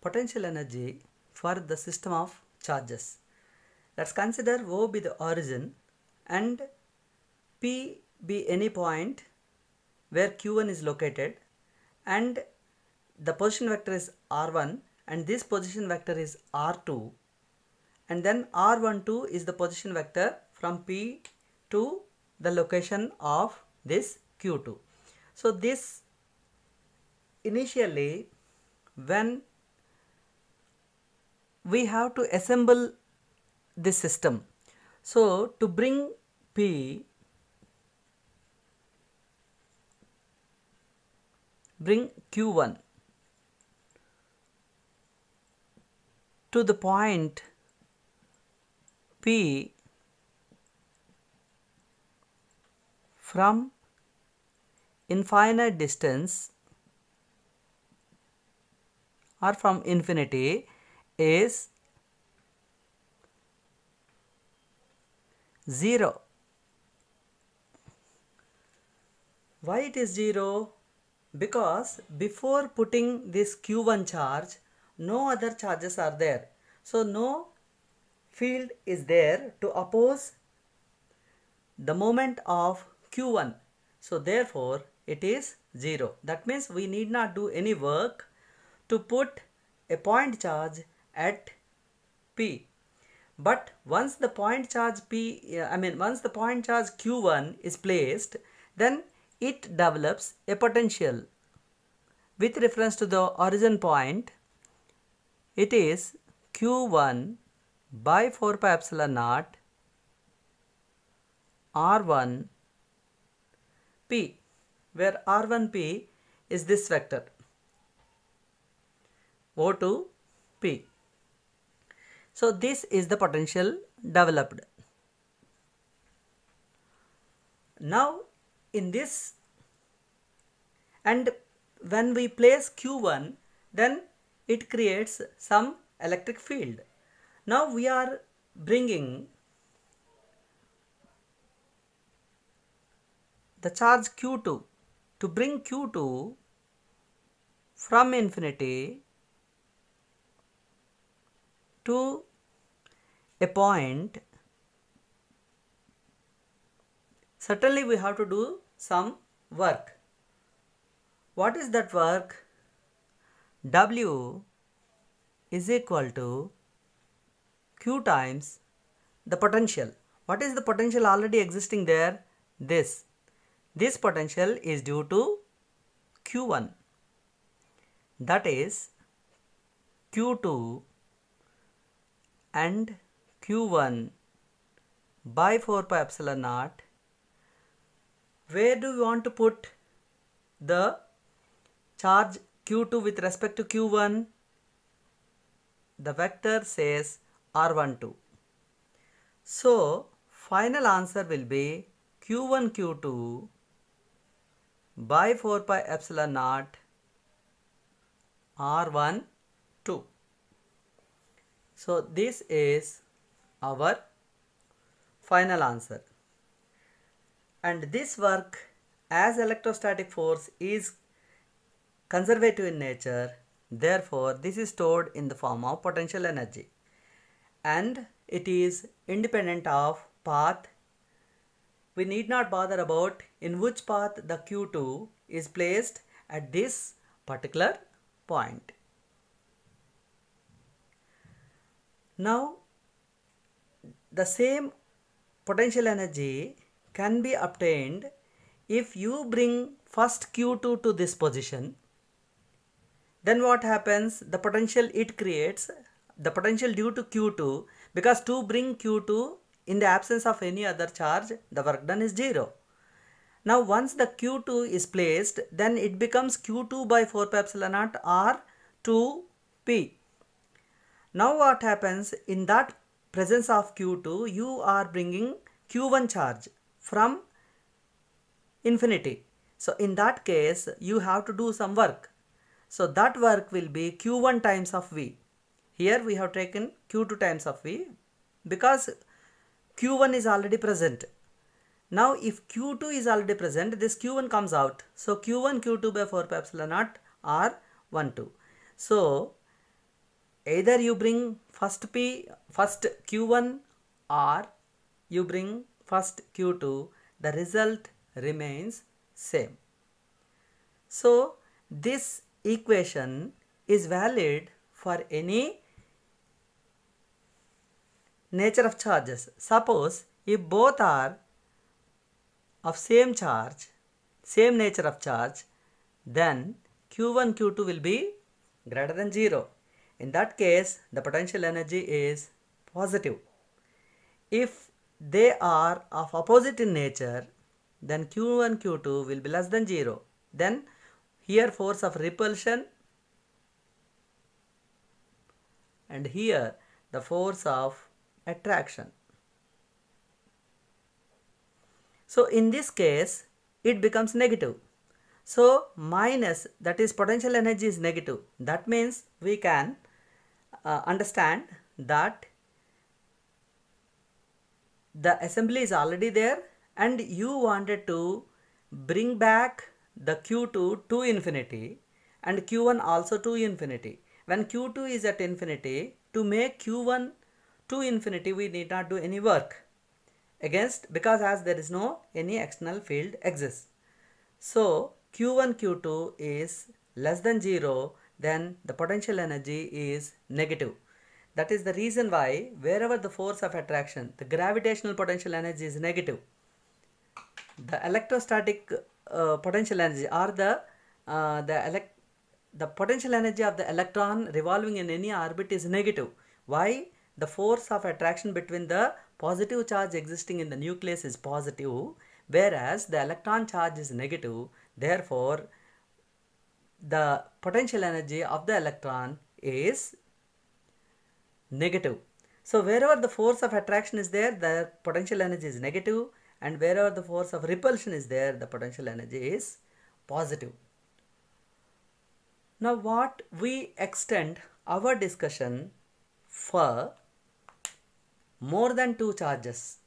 potential energy for the system of charges. Let's consider O be the origin and P be any point where Q1 is located and the position vector is R1 and this position vector is R2 and then R12 is the position vector from P to the location of this Q2. So this initially when we have to assemble this system. So, to bring P, bring Q1 to the point P from infinite distance or from infinity is 0. Why it is 0? Because before putting this Q1 charge, no other charges are there. So no field is there to oppose the moment of Q1. So therefore it is 0. That means we need not do any work to put a point charge at P. But once the point charge P, uh, I mean once the point charge Q1 is placed, then it develops a potential with reference to the origin point. It is Q1 by 4 pi epsilon naught R1 P where R1P is this vector O2 P. So this is the potential developed. Now in this and when we place Q1 then it creates some electric field. Now we are bringing the charge Q2 to bring Q2 from infinity to a point certainly we have to do some work what is that work w is equal to q times the potential what is the potential already existing there this this potential is due to q1 that is q2 and Q1 by 4 pi epsilon naught. Where do you want to put the charge Q2 with respect to Q1? The vector says R12. So, final answer will be Q1 Q2 by 4 pi epsilon naught R1 2. So, this is our final answer. And this work as electrostatic force is conservative in nature therefore this is stored in the form of potential energy and it is independent of path we need not bother about in which path the q2 is placed at this particular point now the same potential energy can be obtained if you bring first Q2 to this position then what happens the potential it creates the potential due to Q2 because to bring Q2 in the absence of any other charge the work done is 0. Now once the Q2 is placed then it becomes Q2 by 4 pi epsilon naught r 2p. Now what happens in that presence of q2 you are bringing q1 charge from infinity so in that case you have to do some work so that work will be q1 times of v here we have taken q2 times of v because q1 is already present now if q2 is already present this q1 comes out so q1 q2 by 4 pi epsilon naught r 1 2 so either you bring first p first q1 or you bring first q2 the result remains same so this equation is valid for any nature of charges suppose if both are of same charge same nature of charge then q1 q2 will be greater than 0 in that case, the potential energy is positive. If they are of opposite in nature, then Q1, Q2 will be less than 0. Then here force of repulsion and here the force of attraction. So in this case, it becomes negative. So minus that is potential energy is negative. That means we can uh, understand that the assembly is already there and you wanted to bring back the q2 to infinity and q1 also to infinity. When q2 is at infinity, to make q1 to infinity we need not do any work against because as there is no any external field exists. So q1 q2 is less than 0 then the potential energy is negative. That is the reason why wherever the force of attraction, the gravitational potential energy is negative. The electrostatic uh, potential energy or the, uh, the, the potential energy of the electron revolving in any orbit is negative. Why? The force of attraction between the positive charge existing in the nucleus is positive whereas the electron charge is negative. Therefore, the potential energy of the electron is negative. So wherever the force of attraction is there, the potential energy is negative and wherever the force of repulsion is there, the potential energy is positive. Now what we extend our discussion for more than two charges